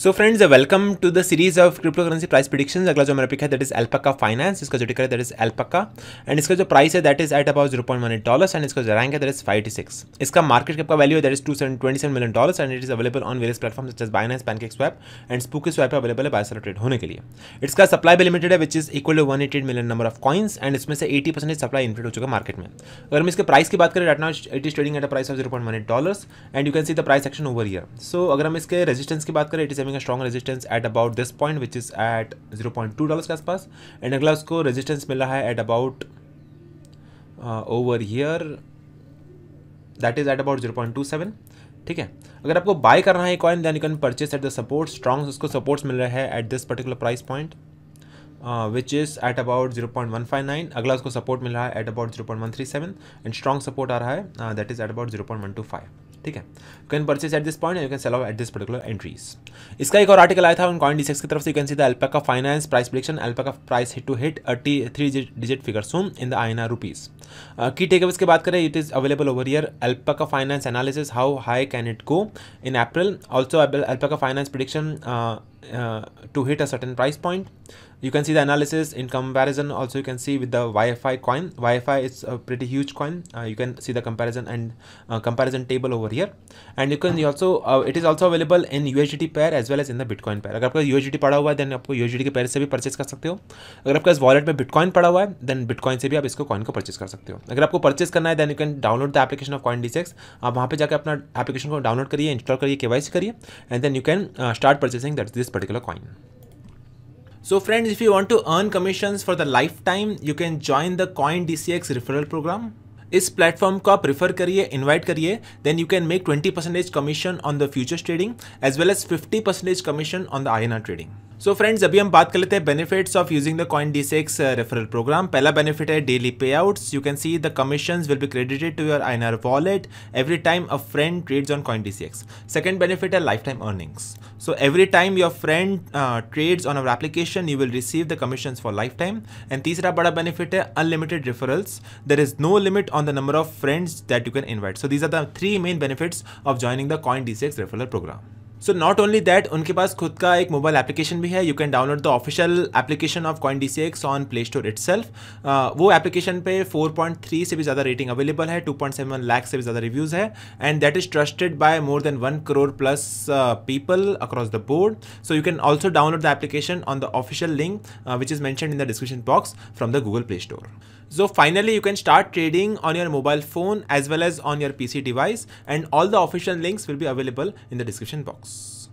So friends welcome to the series of cryptocurrency price prediction अगला जो मेरा pick है दट इज एल्पका फाइनेंस इसका जो टिकर है दट इज एल्पका एंड इसका जो प्राइस है that is at about zero point one eight dollars and इसका जो रैंक है दट इज फाइव सिक्स इसका मार्केट कप का वैल्यू है that is two seven twenty seven million dollars and it is available on various platform just as Binance PancakeSwap and SpookySwap available है बायसर trade होने के लिए इसका supply भी लिमिटेड है which is equal to one eighty million number of coins and इसमें से एटी परसेंट सप्लाई इन्फ्लेट हो चुका है मार्केट में अगर हम इसके प्राइस की बात करें right now it is trading at a price of zero point one eight dollars and you can see the price action over year so अगर हम इसके रेजिस्टेंस की बात करें it is having a strong resistance at about this point which is at 0.2 dollars के आसपास and अगला उसको रेजिस्टेंस मिला है at about over here that is at about 0.27 ठीक है अगर आपको बाय करना है coin then you can purchase at the support strong उसको uh, सपोर्ट्स मिल रहा है at this particular price point which is at about 0.159 अगला उसको सपोर्ट मिल रहा है at about 0.137 and strong support आ रहा है दैट इज़ एट अबाउट 0.125 ठीक है you can purchase at this point you can sell off at this particular entries इसका एक और आर्टिकल आया था उन कॉइन डिसेक्स की तरफ से you can see the Alpaca finance price prediction का price hit to hit three digit figure some in the I R rupees की टेक की बात करें it is available over year Alpaca finance analysis how high can it go in April also Alpaca finance prediction to hit a certain price point you can see the analysis in comparison also you can see with the YFI coin YFI is a pretty huge coin uh, you can see the comparison and uh, comparison table over here and you can you also uh, it is also available in USDT pair as well as in the Bitcoin pair अगर आपका USDT पड़ा हुआ है then आपको USDT के pair से भी purchase कर सकते हो अगर आपका इस wallet में Bitcoin पड़ा हुआ है देन Bitcoin से भी आप इसको coin को purchase कर सकते हो अगर आपको purchase करना है then you can download the application of coin D आप वहाँ पे जाकर अपना एप्लीकेशन को डाउनलोड करिए इंस्टॉल करिए के and then you can can start purchasing that this particular coin So friends, if you want to earn commissions for the lifetime, you can join the Coin DCX referral program. इस platform को आप refer करिए invite करिए then you can make 20 percent commission on the futures trading as well as 50 percent commission on the I trading so so friends अभी हम बात कर लेते हैं benefits of using the CoinDCX referral program पहला benefit है daily payouts you can see the commission will be credited to your I N wallet every time a friend trades on CoinDCX second benefit है lifetime earnings so every time your friend trades on our application you will receive the commission for lifetime and तीसरा बड़ा benefit है unlimited referrals there is no limit on the number of friends that you can invite so these are the three main benefits of joining the CoinDCX referral program so not only that उनके पास खुद का एक mobile application भी है you can download the official application of coin D on Play Store it वो application पे 4.3 से भी ज़्यादा रेटिंग अवेलेबल है 2.7 लैक्स से भी ज़्यादा रिव्यूज़ है and that is trusted by more than one crore plus people across the board so you can also download the application on the official link which is mentioned in the description box from the Google Play Store So finally, you can start trading on your mobile phone as well as on your PC device and all the official links will be available in the description box. peace.